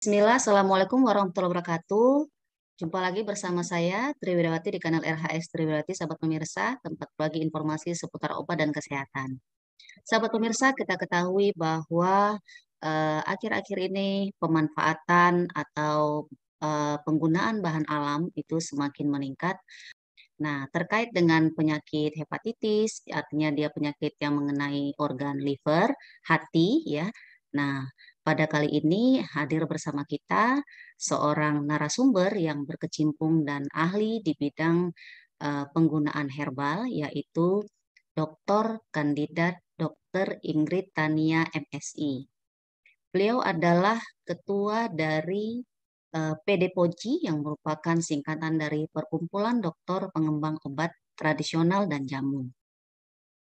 Bismillah, Assalamualaikum warahmatullahi wabarakatuh. Jumpa lagi bersama saya, Triwidawati di kanal RHS Triwidawati, sahabat pemirsa, tempat bagi informasi seputar obat dan kesehatan. Sahabat pemirsa, kita ketahui bahwa eh, akhir-akhir eh, ini pemanfaatan atau eh, penggunaan bahan alam itu semakin meningkat. Nah, terkait dengan penyakit hepatitis, artinya dia penyakit yang mengenai organ liver, hati, ya. Nah, pada kali ini hadir bersama kita seorang narasumber yang berkecimpung dan ahli di bidang uh, penggunaan herbal yaitu Dr. Kandidat Dr. Ingrid Tania MSI. Beliau adalah ketua dari uh, eh, PD Poji yang merupakan singkatan dari Perkumpulan Dokter Pengembang Obat Tradisional dan Jamu.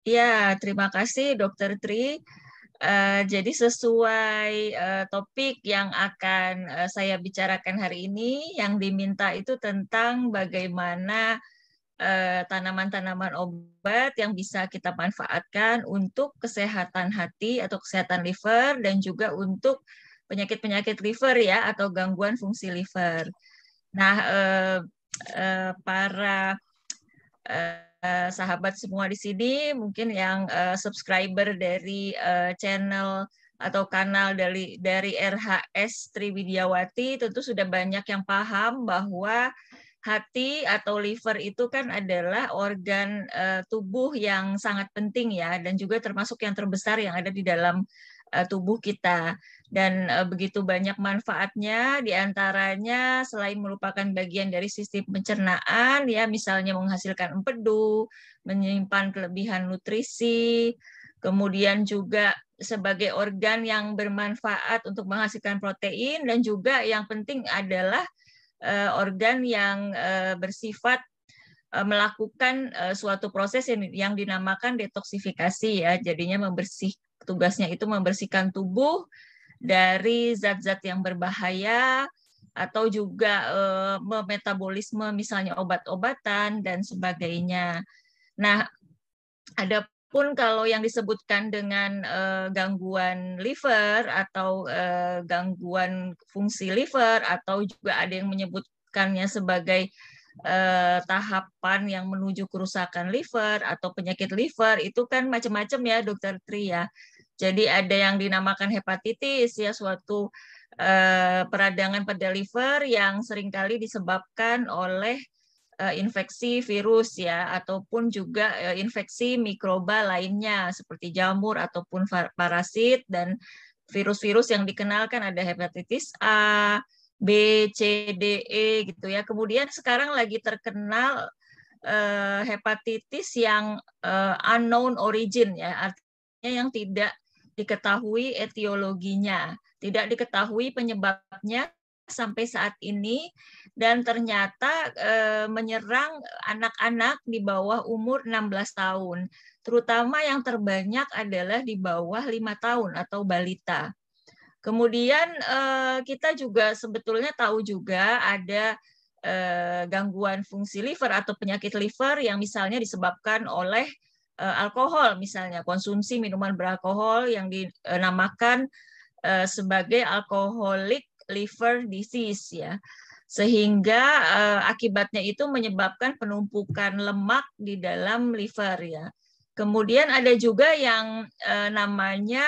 Ya, terima kasih Dr. Tri. Eh, jadi sesuai uh, topik yang akan uh, saya bicarakan hari ini, yang diminta itu tentang bagaimana tanaman-tanaman obat yang bisa kita manfaatkan untuk kesehatan hati atau kesehatan liver dan juga untuk penyakit-penyakit liver ya atau gangguan fungsi liver. Nah, para Eh, sahabat semua di sini, mungkin yang uh, subscriber dari uh, channel atau kanal dari dari RHS Triwidiawati tentu sudah banyak yang paham bahwa hati atau liver itu kan adalah organ uh, tubuh yang sangat penting ya dan juga termasuk yang terbesar yang ada di dalam Eh, tubuh kita dan eh, begitu banyak manfaatnya diantaranya selain merupakan bagian dari sistem pencernaan ya misalnya menghasilkan empedu menyimpan kelebihan nutrisi kemudian juga sebagai organ yang bermanfaat untuk menghasilkan protein dan juga yang penting adalah eh, organ yang bersifat melakukan suatu proses yang dinamakan detoksifikasi ya jadinya membersih Tugasnya itu membersihkan tubuh dari zat-zat yang berbahaya atau juga eh, memetabolisme misalnya obat-obatan dan sebagainya. Nah, adapun kalau yang disebutkan dengan uh, gangguan liver atau uh, gangguan fungsi liver atau juga ada yang menyebutkannya sebagai eh, tahapan yang menuju kerusakan liver atau penyakit liver itu kan macam-macam ya dokter Tri ya. Jadi ada yang dinamakan hepatitis ya suatu eh, peradangan pada liver yang seringkali disebabkan oleh eh, infeksi virus ya ataupun juga eh, infeksi mikroba lainnya seperti jamur ataupun parasit dan virus-virus yang dikenalkan ada hepatitis A, B, C, D, E gitu ya. Kemudian sekarang lagi terkenal uh, hepatitis yang uh, unknown origin ya, artinya yang tidak diketahui etiologinya, tidak diketahui penyebabnya sampai saat ini dan ternyata e, menyerang anak-anak di bawah umur 16 tahun. Terutama yang terbanyak adalah di bawah lima tahun atau balita. Kemudian eh, kita juga sebetulnya tahu juga ada eh, gangguan fungsi liver atau penyakit liver yang misalnya disebabkan oleh eh, alkohol misalnya konsumsi minuman beralkohol yang dinamakan sebagai alkoholik liver disease ya sehingga eh, akibatnya itu menyebabkan penumpukan lemak di dalam liver ya. Kemudian ada juga yang eh, namanya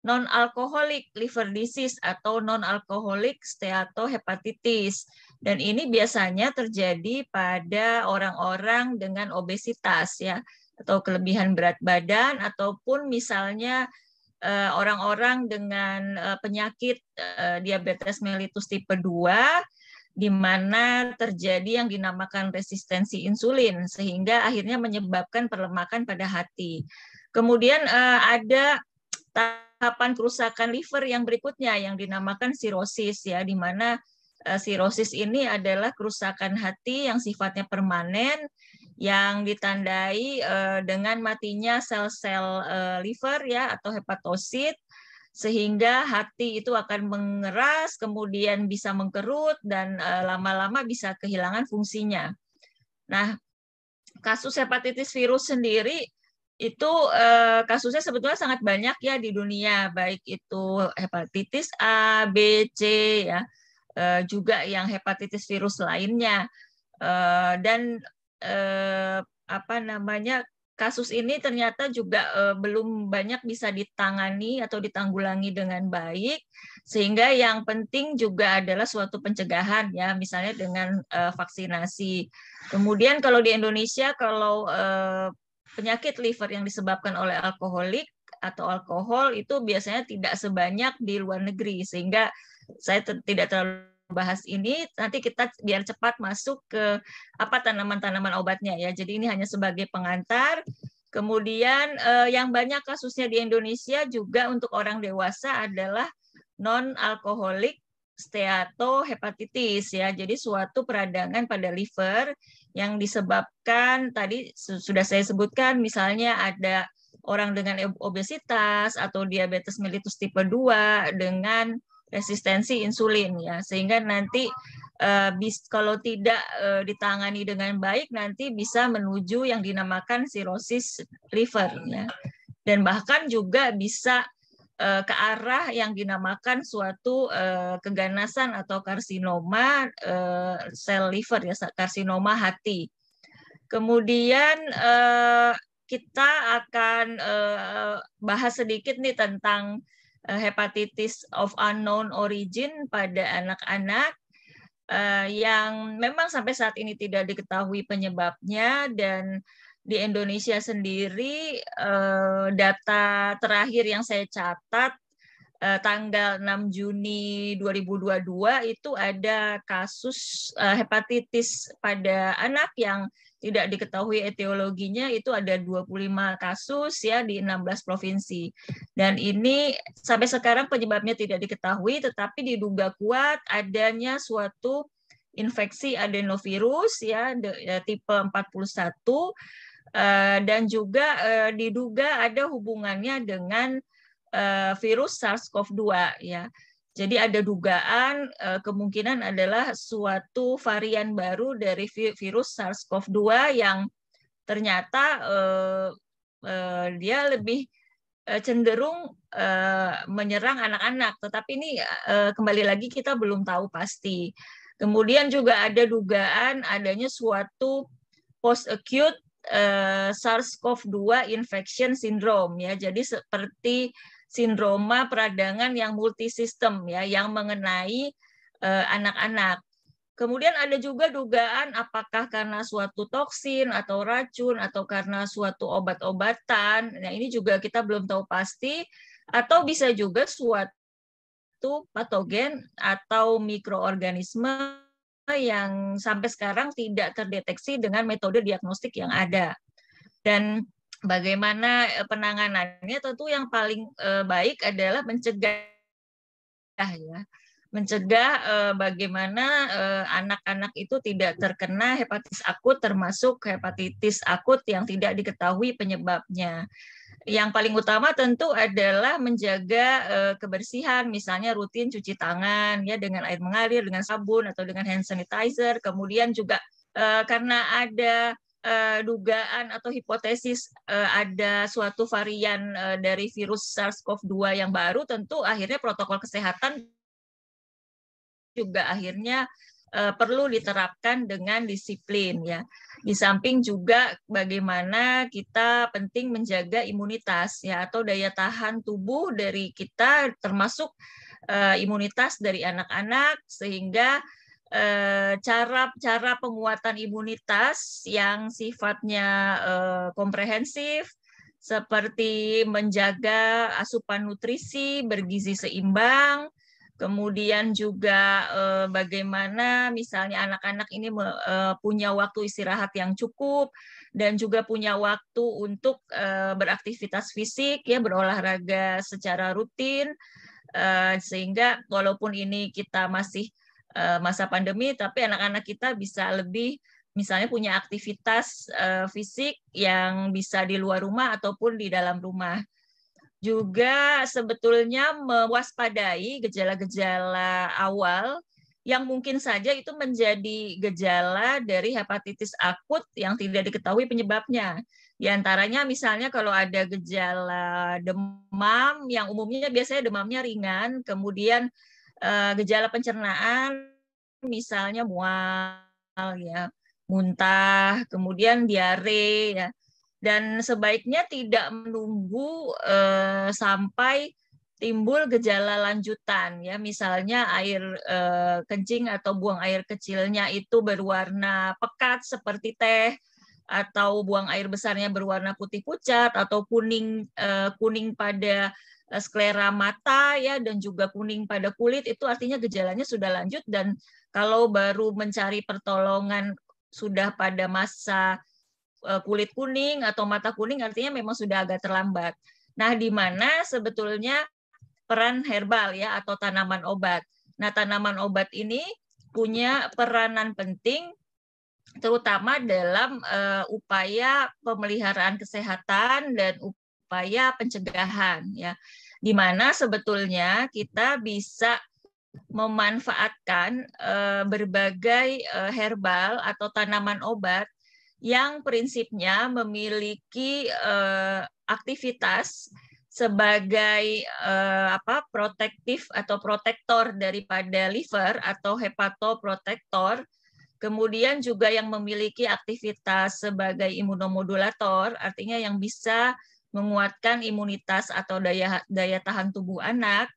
non alcoholic liver disease atau non alcoholic steatohepatitis. Dan ini biasanya terjadi pada orang-orang dengan obesitas ya atau kelebihan berat badan ataupun misalnya eh, orang-orang dengan eh, penyakit eh, diabetes mellitus tipe 2 di mana terjadi yang dinamakan resistensi insulin sehingga akhirnya menyebabkan perlemakan pada hati. Kemudian ada tahapan kerusakan liver yang berikutnya yang dinamakan sirosis ya di mana eh, sirosis ini adalah kerusakan hati yang sifatnya permanen yang ditandai eh, dengan matinya sel-sel eh, liver ya atau hepatosit sehingga hati itu akan mengeras kemudian bisa mengkerut dan lama-lama bisa kehilangan fungsinya. Nah, kasus hepatitis virus sendiri itu eh, kasusnya sebetulnya sangat banyak ya di dunia, baik itu hepatitis A, B, C ya, eh, juga yang hepatitis virus lainnya. Eh, dan eh, apa namanya kasus ini ternyata juga eh, belum banyak bisa ditangani atau ditanggulangi dengan baik sehingga yang penting juga adalah suatu pencegahan ya misalnya dengan eh, vaksinasi kemudian kalau di Indonesia kalau eh, penyakit liver yang disebabkan oleh alkoholik atau alkohol itu biasanya tidak sebanyak di luar negeri sehingga saya tidak terlalu bahas ini nanti kita biar cepat masuk ke apa tanaman-tanaman obatnya ya. Jadi ini hanya sebagai pengantar. Kemudian eh, yang banyak kasusnya di Indonesia juga untuk orang dewasa adalah non alkoholik steatohepatitis ya. Jadi suatu peradangan pada liver yang disebabkan tadi sudah saya sebutkan misalnya ada orang dengan obesitas atau diabetes mellitus tipe 2 dengan resistensi insulin ya sehingga nanti eh, kalau tidak eh, ditangani dengan baik nanti bisa menuju yang dinamakan sirosis liver ya dan bahkan juga bisa Eh, ke arah yang dinamakan suatu eh, keganasan atau karsinoma sel eh, liver ya karsinoma hati. Kemudian kita akan bahas sedikit nih tentang hepatitis of unknown origin pada anak-anak yang memang sampai saat ini tidak diketahui penyebabnya dan di Indonesia sendiri eh, data terakhir yang saya catat eh, tanggal 6 Juni 2022 itu ada kasus eh, hepatitis pada anak yang tidak diketahui etiologinya itu ada 25 kasus ya di 16 provinsi. Dan ini sampai sekarang penyebabnya tidak diketahui tetapi diduga kuat adanya suatu infeksi adenovirus ya empat tipe 41 Eh, dan juga eh, diduga ada hubungannya dengan eh, virus SARS-CoV-2 ya. Jadi ada dugaan kemungkinan adalah suatu varian baru dari virus SARS-CoV-2 yang ternyata dia lebih cenderung menyerang anak-anak. Tetapi ini kembali lagi kita belum tahu pasti. Kemudian juga ada dugaan adanya suatu post acute uh, eh, SARS-CoV-2 infection syndrome ya. Jadi seperti sindroma peradangan yang multisistem ya yang mengenai eh, anak-anak. Uh, Kemudian ada juga dugaan apakah karena suatu toksin atau racun atau karena suatu obat-obatan. Nah, ini juga kita belum tahu pasti atau bisa juga suatu patogen atau mikroorganisme yang sampai sekarang tidak terdeteksi dengan metode diagnostik yang ada. Dan bagaimana eh, penanganannya tentu yang paling eh, baik adalah mencegah ya. Mencegah eh, bagaimana anak-anak itu tidak terkena hepatitis akut termasuk hepatitis akut yang tidak diketahui penyebabnya yang paling utama tentu adalah menjaga eh, kebersihan, misalnya rutin cuci tangan ya dengan air mengalir, dengan sabun atau dengan hand sanitizer. Kemudian juga eh, karena ada eh, dugaan atau hipotesis ada suatu varian dari virus SARS-CoV-2 yang baru, tentu akhirnya protokol kesehatan juga akhirnya uh, perlu diterapkan dengan disiplin ya. Di samping juga bagaimana kita penting menjaga imunitas ya atau daya tahan tubuh dari kita termasuk uh, imunitas dari anak-anak sehingga cara-cara eh, penguatan imunitas yang sifatnya komprehensif seperti menjaga asupan nutrisi bergizi seimbang, Kemudian juga eh, bagaimana misalnya anak-anak ini eh, punya waktu istirahat yang cukup dan juga punya waktu untuk eh, beraktivitas fisik ya berolahraga secara rutin sehingga walaupun ini kita masih masa pandemi tapi anak-anak kita bisa lebih misalnya punya aktivitas fisik yang bisa di luar rumah ataupun di dalam rumah juga sebetulnya mewaspadai gejala-gejala awal yang mungkin saja itu menjadi gejala dari hepatitis akut yang tidak diketahui penyebabnya. Di antaranya misalnya kalau ada gejala demam yang umumnya biasanya demamnya ringan, kemudian eh, gejala pencernaan misalnya mual ya, muntah, kemudian diare ya dan sebaiknya tidak menunggu eh, sampai timbul gejala lanjutan ya misalnya air eh, kencing atau buang air kecilnya itu berwarna pekat seperti teh atau buang air besarnya berwarna putih pucat atau kuning eh, kuning pada eh, sklera mata ya dan juga kuning pada kulit itu artinya gejalanya sudah lanjut dan kalau baru mencari pertolongan sudah pada masa Eh, kulit kuning atau mata kuning artinya memang sudah agak terlambat. Nah, di mana sebetulnya peran herbal ya atau tanaman obat. Nah, tanaman obat ini punya peranan penting terutama dalam uh, upaya pemeliharaan kesehatan dan upaya pencegahan ya. Di mana sebetulnya kita bisa memanfaatkan uh, berbagai uh, herbal atau tanaman obat yang prinsipnya memiliki uh, aktivitas sebagai uh, apa protektif atau protektor daripada liver atau hepatoprotektor kemudian juga yang memiliki aktivitas sebagai imunomodulator artinya yang bisa menguatkan imunitas atau daya daya tahan tubuh anak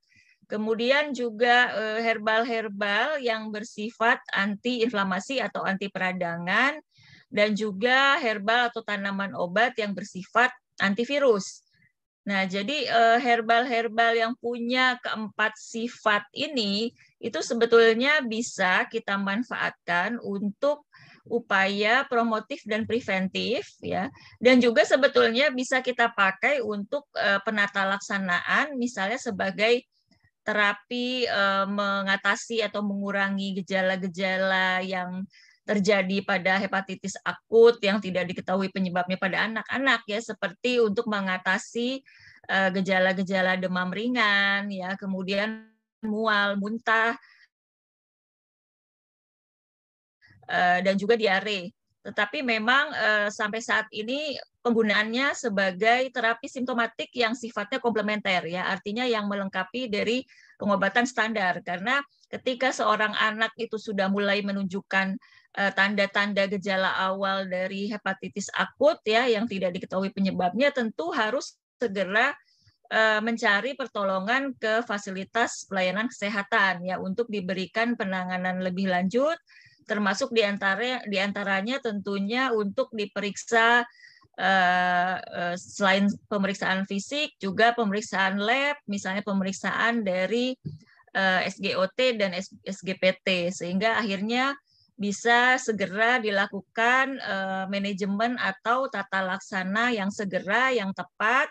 kemudian juga eh, herbal-herbal yang bersifat antiinflamasi atau anti peradangan dan juga herbal atau tanaman obat yang bersifat antivirus. Nah, jadi eh, herbal-herbal yang punya keempat sifat ini itu sebetulnya bisa kita manfaatkan untuk upaya promotif dan preventif ya. Dan juga sebetulnya bisa kita pakai untuk eh, penata laksanaan misalnya sebagai terapi eh, mengatasi atau mengurangi gejala-gejala yang terjadi pada hepatitis akut yang tidak diketahui penyebabnya pada anak-anak ya seperti untuk mengatasi eh, gejala-gejala uh, demam ringan ya kemudian mual muntah uh, dan juga diare tetapi memang uh, sampai saat ini penggunaannya sebagai terapi simptomatik yang sifatnya komplementer ya artinya yang melengkapi dari pengobatan standar karena ketika seorang anak itu sudah mulai menunjukkan Eh, tanda-tanda gejala awal dari hepatitis akut ya yang tidak diketahui penyebabnya tentu harus segera eh, mencari pertolongan ke fasilitas pelayanan kesehatan ya untuk diberikan penanganan lebih lanjut termasuk diantara diantaranya tentunya untuk diperiksa eh, selain pemeriksaan fisik juga pemeriksaan lab misalnya pemeriksaan dari SGOT dan SGPT sehingga akhirnya bisa segera dilakukan uh, manajemen atau tata laksana yang segera, yang tepat,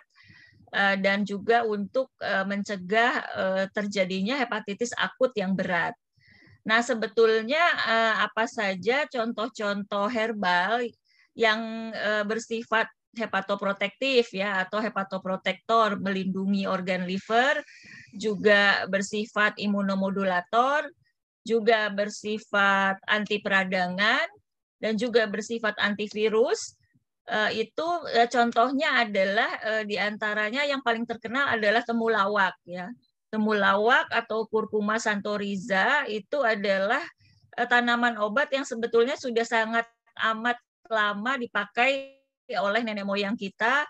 uh, dan juga untuk uh, mencegah uh, terjadinya hepatitis akut yang berat. Nah, sebetulnya uh, apa saja contoh-contoh herbal yang uh, bersifat hepatoprotektif ya atau hepatoprotektor melindungi organ liver juga bersifat imunomodulator juga bersifat anti peradangan dan juga bersifat antivirus. Eh, itu eh, contohnya adalah eh, diantaranya yang paling terkenal adalah temulawak ya. Temulawak atau kurkuma santoriza itu adalah tanaman obat yang sebetulnya sudah sangat amat lama dipakai oleh nenek moyang kita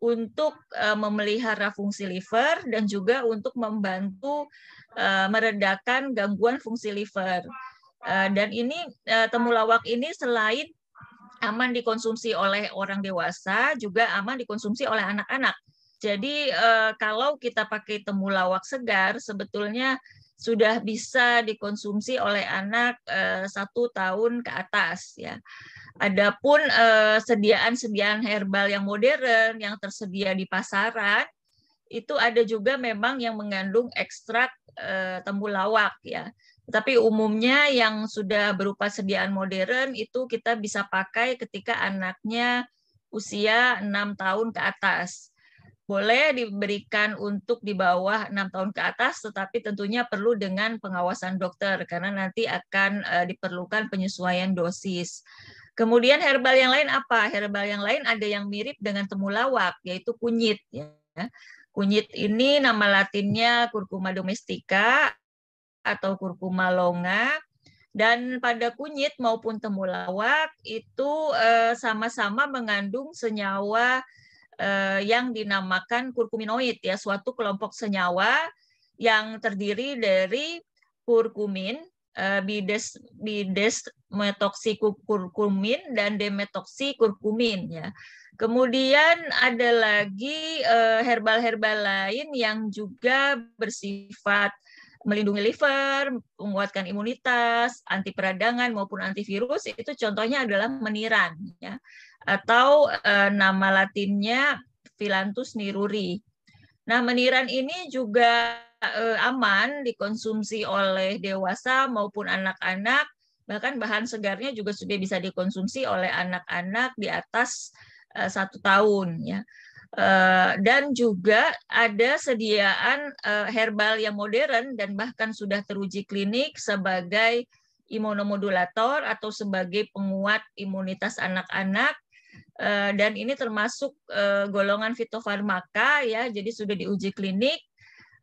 untuk uh, memelihara fungsi liver dan juga untuk membantu uh, meredakan gangguan fungsi liver. Uh, dan ini uh, temulawak ini selain aman dikonsumsi oleh orang dewasa, juga aman dikonsumsi oleh anak-anak. Jadi uh, kalau kita pakai temulawak segar, sebetulnya sudah bisa dikonsumsi oleh anak satu tahun ke atas ya. Adapun eh, sediaan-sediaan herbal yang modern yang tersedia di pasaran itu ada juga memang yang mengandung ekstrak eh, temulawak ya. Tapi umumnya yang sudah berupa sediaan modern itu kita bisa pakai ketika anaknya usia 6 tahun ke atas. Boleh diberikan untuk di bawah 6 tahun ke atas, tetapi tentunya perlu dengan pengawasan dokter, karena nanti akan eh, diperlukan penyesuaian dosis. Kemudian herbal yang lain apa? Herbal yang lain ada yang mirip dengan temulawak, yaitu kunyit. Ya. Kunyit ini nama latinnya curcuma domestica atau curcuma longa. Dan pada kunyit maupun temulawak itu eh, sama-sama eh, mengandung senyawa eh, yang dinamakan kurkuminoid, ya suatu kelompok senyawa yang terdiri dari kurkumin, Eh, bides bides metoksikurkumin dan demetoksikurkumin ya. Kemudian ada lagi eh, herbal-herbal lain yang juga bersifat melindungi liver, menguatkan imunitas, anti peradangan maupun antivirus itu contohnya adalah meniran ya atau eh, nama latinnya Philanthus niruri. Nah, meniran ini juga Eh, aman dikonsumsi oleh dewasa maupun anak-anak bahkan bahan segarnya juga sudah bisa dikonsumsi oleh anak-anak di atas eh, satu tahun ya eh, dan juga ada sediaan herbal yang modern dan bahkan sudah teruji klinik sebagai imunomodulator atau sebagai penguat imunitas anak-anak dan ini termasuk golongan fitofarmaka ya jadi sudah diuji klinik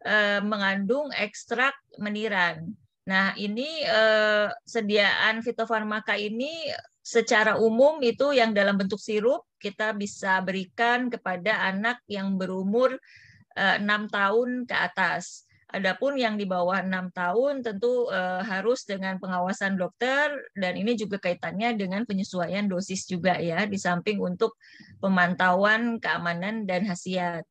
Eh, mengandung ekstrak meniran. Nah, ini eh, sediaan fitofarmaka ini secara umum itu yang dalam bentuk sirup kita bisa berikan kepada anak yang berumur eh, enam tahun ke atas. Adapun yang di bawah enam tahun tentu eh, harus dengan pengawasan dokter dan ini juga kaitannya dengan penyesuaian dosis juga ya di samping untuk pemantauan keamanan dan khasiat.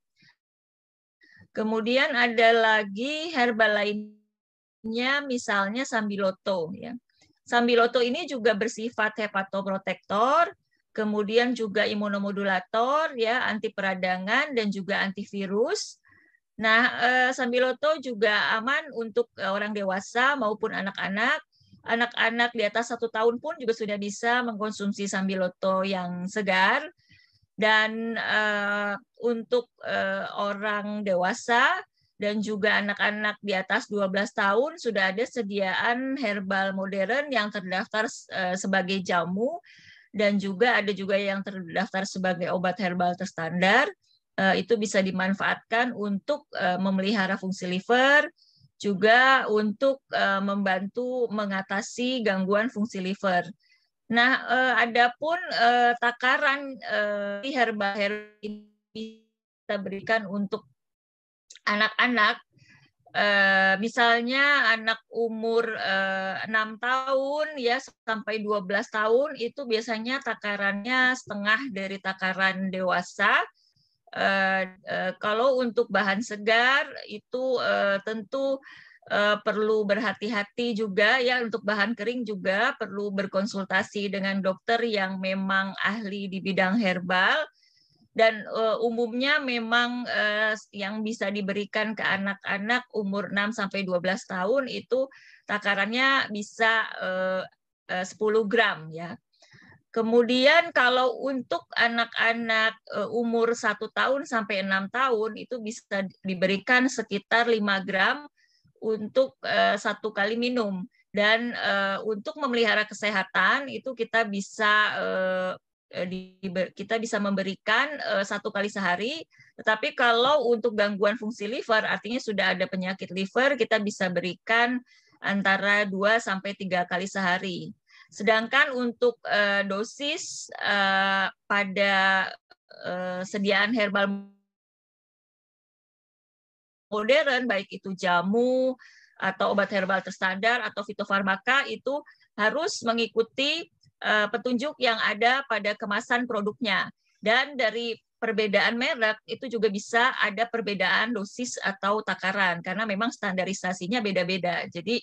Kemudian ada lagi herbal lainnya misalnya sambiloto ya. Sambiloto ini juga bersifat hepatoprotektor, kemudian juga imunomodulator ya, anti peradangan dan juga antivirus. Nah, eh, sambiloto juga aman untuk eh, orang dewasa maupun anak-anak. Anak-anak di atas satu tahun pun juga sudah bisa mengkonsumsi sambiloto yang segar dan uh, untuk uh, orang dewasa dan juga anak-anak di atas 12 tahun sudah ada sediaan herbal modern yang terdaftar uh, sebagai jamu dan juga ada juga yang terdaftar sebagai obat herbal terstandar uh, itu bisa dimanfaatkan untuk uh, memelihara fungsi liver juga untuk uh, membantu mengatasi gangguan fungsi liver Nah, eh, adapun eh, takaran eh, herba herba kita berikan untuk anak-anak eh, misalnya anak umur eh, enam 6 tahun ya sampai 12 tahun itu biasanya takarannya setengah dari takaran dewasa. Eh, eh, kalau untuk bahan segar itu eh, tentu Eh, perlu berhati-hati juga ya untuk bahan kering juga perlu berkonsultasi dengan dokter yang memang ahli di bidang herbal dan uh, umumnya memang uh, yang bisa diberikan ke anak-anak umur 6 sampai 12 tahun itu takarannya bisa uh, uh, 10 gram ya. Kemudian kalau untuk anak-anak umur 1 tahun sampai 6 tahun itu bisa diberikan sekitar 5 gram untuk uh, satu kali minum dan uh, untuk memelihara kesehatan itu kita bisa uh, eh, di, kita bisa memberikan uh, satu kali sehari. Tetapi kalau untuk gangguan fungsi liver, artinya sudah ada penyakit liver, kita bisa berikan antara dua sampai tiga kali sehari. Sedangkan untuk uh, dosis uh, pada uh, sediaan herbal modern, baik itu jamu atau obat herbal terstandar atau fitofarmaka itu harus mengikuti eh, petunjuk yang ada pada kemasan produknya. Dan dari perbedaan merek itu juga bisa ada perbedaan dosis atau takaran karena memang standarisasinya beda-beda. Jadi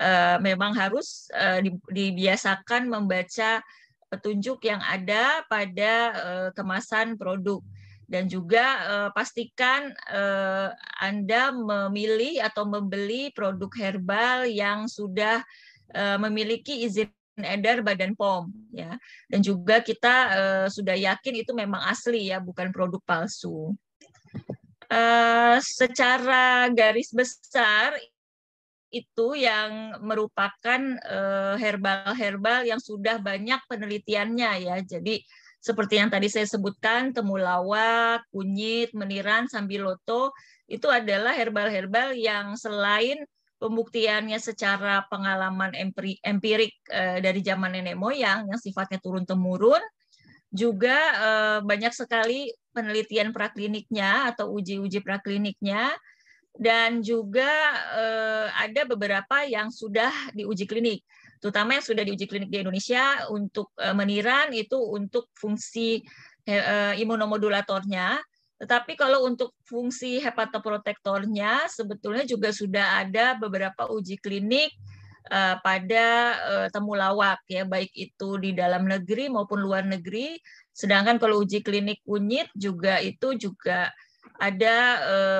eh, memang harus eh, dibiasakan membaca petunjuk yang ada pada kemasan produk dan juga uh, pastikan uh, Anda memilih atau membeli produk herbal yang sudah uh, memiliki izin edar Badan POM ya. Dan juga kita uh, sudah yakin itu memang asli ya, bukan produk palsu. Uh, secara garis besar itu yang merupakan herbal-herbal yang sudah banyak penelitiannya ya. Jadi seperti yang tadi saya sebutkan, temulawak, kunyit, meniran, sambiloto, itu adalah herbal-herbal yang selain pembuktiannya secara pengalaman empirik eh, dari zaman nenek moyang yang sifatnya turun-temurun, juga eh, banyak sekali penelitian prakliniknya atau uji-uji prakliniknya, dan juga eh, ada beberapa yang sudah diuji klinik terutama yang sudah diuji klinik di Indonesia untuk eh, meniran itu untuk fungsi eh, eh, imunomodulatornya tetapi kalau untuk fungsi hepatoprotektornya sebetulnya juga sudah ada beberapa uji klinik pada temulawak ya baik itu di dalam negeri maupun luar negeri. Sedangkan kalau uji klinik kunyit juga itu juga ada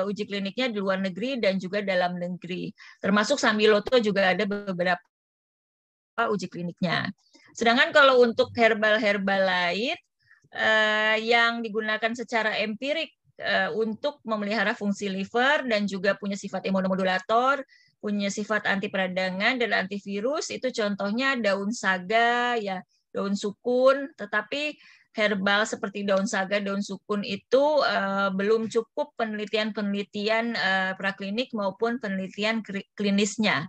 uji kliniknya di luar negeri dan juga dalam negeri. Termasuk sambiloto juga ada beberapa uji kliniknya. Sedangkan kalau untuk herbal-herbal lain eh, yang digunakan secara empirik eh, untuk memelihara fungsi liver dan juga punya sifat imunomodulator, punya sifat anti peradangan dan antivirus itu contohnya daun saga ya, daun sukun, tetapi herbal seperti daun saga, daun sukun itu uh, belum cukup penelitian-penelitian uh, praklinik maupun penelitian klinisnya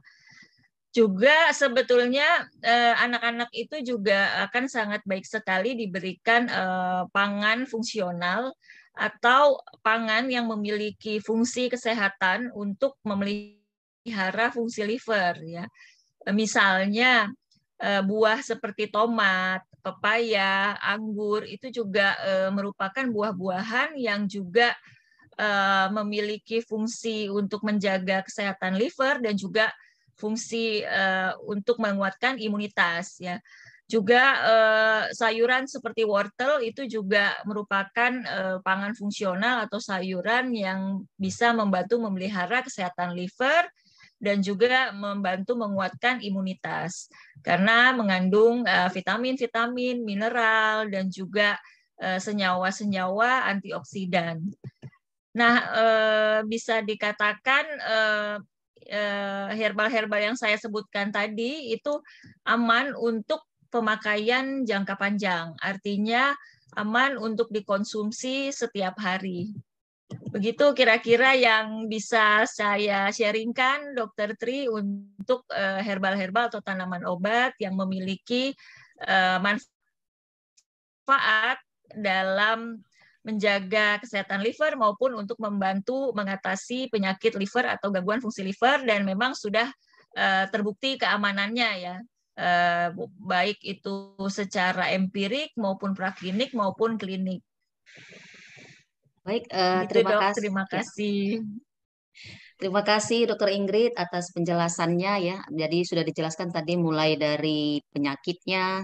juga sebetulnya eh, anak-anak eh, itu juga akan sangat baik sekali diberikan eh, pangan fungsional atau pangan yang memiliki fungsi kesehatan untuk memelihara fungsi liver ya. Misalnya eh, buah seperti tomat, pepaya, anggur itu juga eh, merupakan buah-buahan yang juga memiliki fungsi untuk menjaga kesehatan liver dan juga fungsi uh, untuk menguatkan imunitas ya. Juga uh, sayuran seperti wortel itu juga merupakan uh, pangan fungsional atau sayuran yang bisa membantu memelihara kesehatan liver dan juga membantu menguatkan imunitas karena mengandung vitamin-vitamin, uh, mineral dan juga senyawa-senyawa antioksidan. Nah, bisa dikatakan Eh, herbal-herbal yang saya sebutkan tadi itu aman untuk pemakaian jangka panjang. Artinya aman untuk dikonsumsi setiap hari. Begitu kira-kira yang bisa saya sharingkan Dokter Tri untuk eh, herbal-herbal atau tanaman obat yang memiliki eh, manfaat dalam menjaga kesehatan liver maupun untuk membantu mengatasi penyakit liver atau gangguan fungsi liver dan memang sudah eh, terbukti keamanannya ya eh, baik itu secara empirik maupun praklinik maupun klinik. Baik, uh, terima dok, kasih. Terima ya. kasih. Terima kasih Dokter Ingrid atas penjelasannya ya. Jadi sudah dijelaskan tadi mulai dari penyakitnya,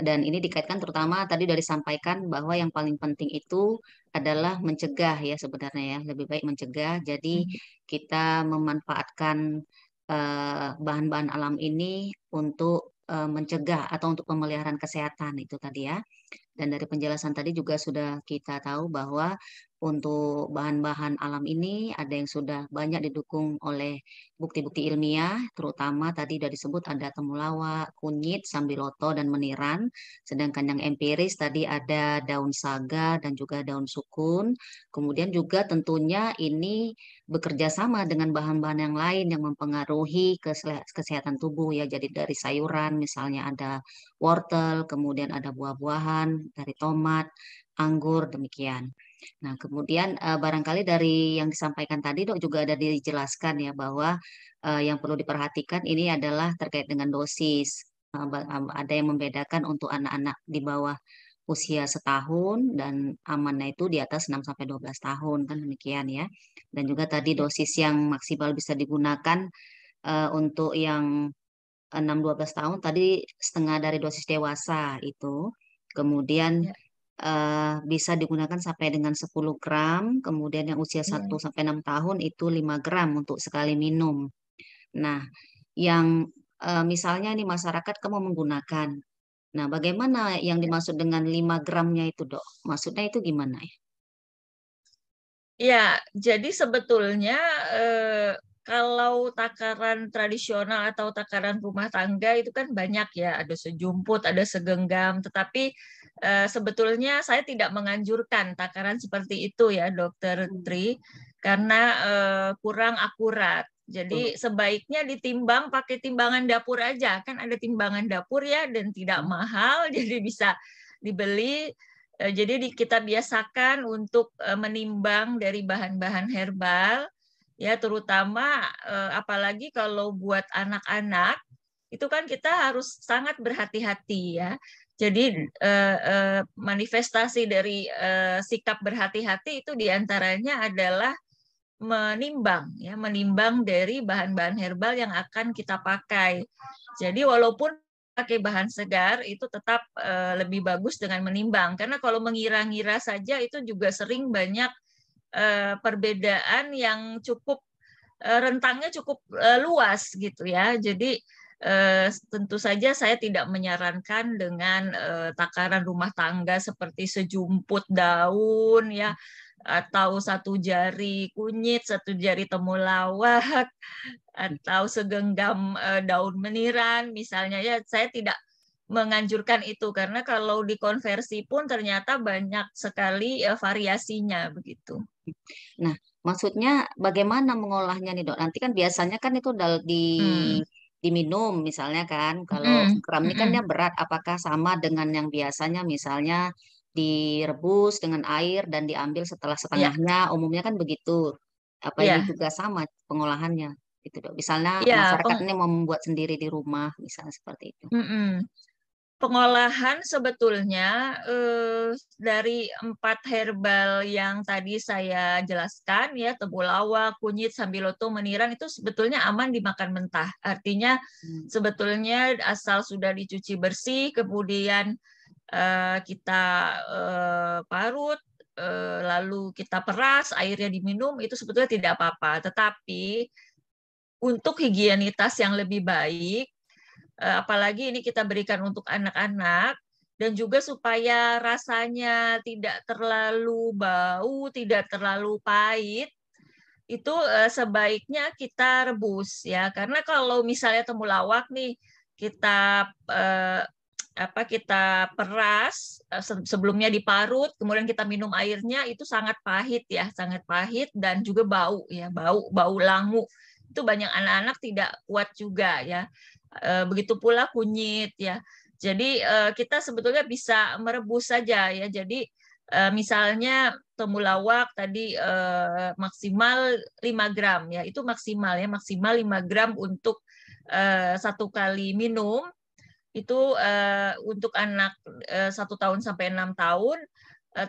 dan ini dikaitkan terutama tadi dari sampaikan bahwa yang paling penting itu adalah mencegah ya sebenarnya ya lebih baik mencegah jadi hmm. kita memanfaatkan eh, bahan-bahan alam ini untuk eh, mencegah atau untuk pemeliharaan kesehatan itu tadi ya dan dari penjelasan tadi juga sudah kita tahu bahwa untuk bahan-bahan alam ini ada yang sudah banyak didukung oleh bukti-bukti ilmiah, terutama tadi sudah disebut ada temulawak, kunyit, sambiloto, dan meniran. Sedangkan yang empiris tadi ada daun saga dan juga daun sukun. Kemudian juga tentunya ini bekerja sama dengan bahan-bahan yang lain yang mempengaruhi kesehatan tubuh ya. Jadi dari sayuran misalnya ada wortel, kemudian ada buah-buahan, dari tomat, anggur, demikian. Nah, kemudian uh, barangkali dari yang disampaikan tadi dok juga ada dijelaskan ya bahwa uh, yang perlu diperhatikan ini adalah terkait dengan dosis. Uh, ada yang membedakan untuk anak-anak di bawah usia setahun dan amannya itu di atas 6 sampai 12 tahun kan demikian ya. Dan juga tadi dosis yang maksimal bisa digunakan uh, untuk yang 6 12 tahun tadi setengah dari dosis dewasa itu. Kemudian ya uh, bisa digunakan sampai dengan 10 gram, kemudian yang usia 1 iya, hmm. Iya. sampai 6 tahun itu 5 gram untuk sekali minum. Nah, yang uh, misalnya ini masyarakat kamu menggunakan. Nah, bagaimana yang iya. dimaksud dengan 5 gramnya itu, Dok? Maksudnya itu gimana ya? Ya, jadi sebetulnya eh, kalau takaran tradisional atau takaran rumah tangga itu kan banyak ya, ada sejumput, ada segenggam, tetapi Eh, sebetulnya saya tidak menganjurkan takaran seperti itu ya dokter hmm. Tri karena eh, kurang akurat. Jadi sebaiknya ditimbang pakai timbangan dapur aja kan ada timbangan dapur ya dan tidak hmm. mahal jadi bisa dibeli. Eh, jadi kita biasakan untuk menimbang dari bahan-bahan herbal ya terutama apalagi kalau buat anak-anak itu kan kita harus sangat berhati-hati ya jadi hmm. eh, eh, manifestasi dari eh, sikap berhati-hati itu diantaranya adalah menimbang ya menimbang dari bahan-bahan herbal yang akan kita pakai. Jadi walaupun pakai bahan segar itu tetap eh, lebih bagus dengan menimbang karena kalau mengira-ngira saja itu juga sering banyak eh, perbedaan yang cukup eh, rentangnya cukup eh, luas gitu ya. Jadi Uh, tentu saja saya tidak menyarankan dengan uh, takaran rumah tangga seperti sejumput daun ya atau satu jari kunyit, satu jari temulawak atau segenggam uh, daun meniran misalnya ya saya tidak menganjurkan itu karena kalau dikonversi pun ternyata banyak sekali uh, variasinya begitu. Nah, maksudnya bagaimana mengolahnya nih dok? Nanti kan biasanya kan itu di hmm diminum misalnya kan kalau mm. kram ini kan dia berat apakah sama dengan yang biasanya misalnya direbus dengan air dan diambil setelah iya. setengahnya yeah. umumnya kan begitu apa yeah. ini juga sama pengolahannya gitu dok misalnya yeah, iya, masyarakat ini mau membuat sendiri di rumah misalnya seperti itu mm -mm pengolahan sebetulnya eh, dari empat herbal yang tadi saya jelaskan ya tebulawa, kunyit, sambiloto, meniran itu sebetulnya aman dimakan mentah. Artinya hmm. sebetulnya asal sudah dicuci bersih kemudian eh, kita eh, parut eh, lalu kita peras airnya diminum itu sebetulnya tidak apa-apa. Tetapi untuk higienitas yang lebih baik Eh, apalagi ini kita berikan untuk anak-anak dan juga supaya rasanya tidak terlalu bau, tidak terlalu pahit, itu eh, sebaiknya kita rebus ya. Karena kalau misalnya temulawak nih kita eh, apa kita peras sebelumnya diparut, kemudian kita minum airnya itu sangat pahit ya, sangat pahit dan juga bau ya, bau bau langu. Itu banyak anak-anak tidak kuat juga ya. Eh, begitu pula kunyit ya. Jadi eh, kita sebetulnya bisa merebus saja ya. Jadi eh, misalnya temulawak tadi maksimal 5 gram ya. Itu maksimal ya, maksimal 5 gram untuk satu kali minum. Itu untuk anak satu tahun sampai enam tahun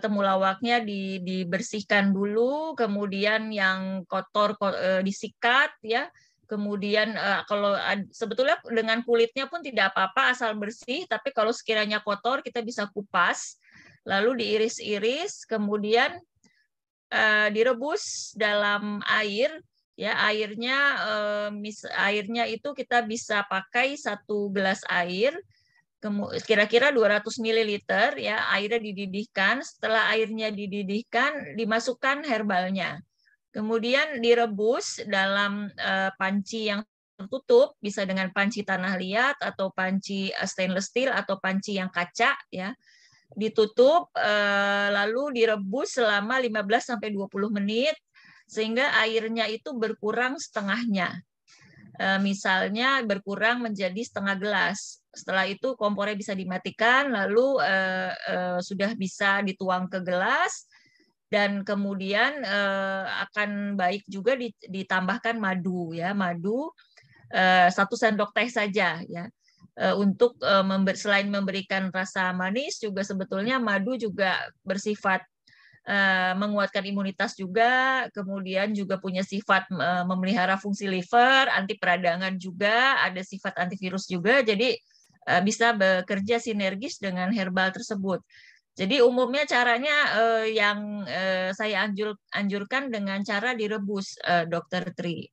temulawaknya dibersihkan dulu, kemudian yang kotor disikat ya kemudian uh, kalau sebetulnya dengan kulitnya pun tidak apa-apa asal bersih tapi kalau sekiranya kotor kita bisa kupas lalu diiris-iris kemudian uh, direbus dalam air ya airnya uh, mis airnya itu kita bisa pakai satu gelas air kira-kira 200 ml ya airnya dididihkan setelah airnya dididihkan dimasukkan herbalnya Kemudian direbus dalam uh, panci yang tertutup, bisa dengan panci tanah liat atau panci eh, stainless steel atau panci yang kaca ya. Ditutup uh, lalu direbus selama 15 sampai 20 menit sehingga airnya itu berkurang setengahnya. misalnya berkurang menjadi setengah gelas. Setelah itu kompornya bisa dimatikan lalu sudah bisa dituang ke gelas dan kemudian uh, akan baik juga ditambahkan madu ya madu uh, satu sendok teh saja ya uh, untuk uh, member, selain memberikan rasa manis juga sebetulnya madu juga bersifat uh, menguatkan imunitas juga kemudian juga punya sifat uh, memelihara fungsi liver anti peradangan juga ada sifat antivirus juga jadi bisa bekerja sinergis dengan herbal tersebut. Jadi umumnya caranya eh, yang eh, saya anjur, anjurkan dengan cara direbus, eh, Dokter Tri.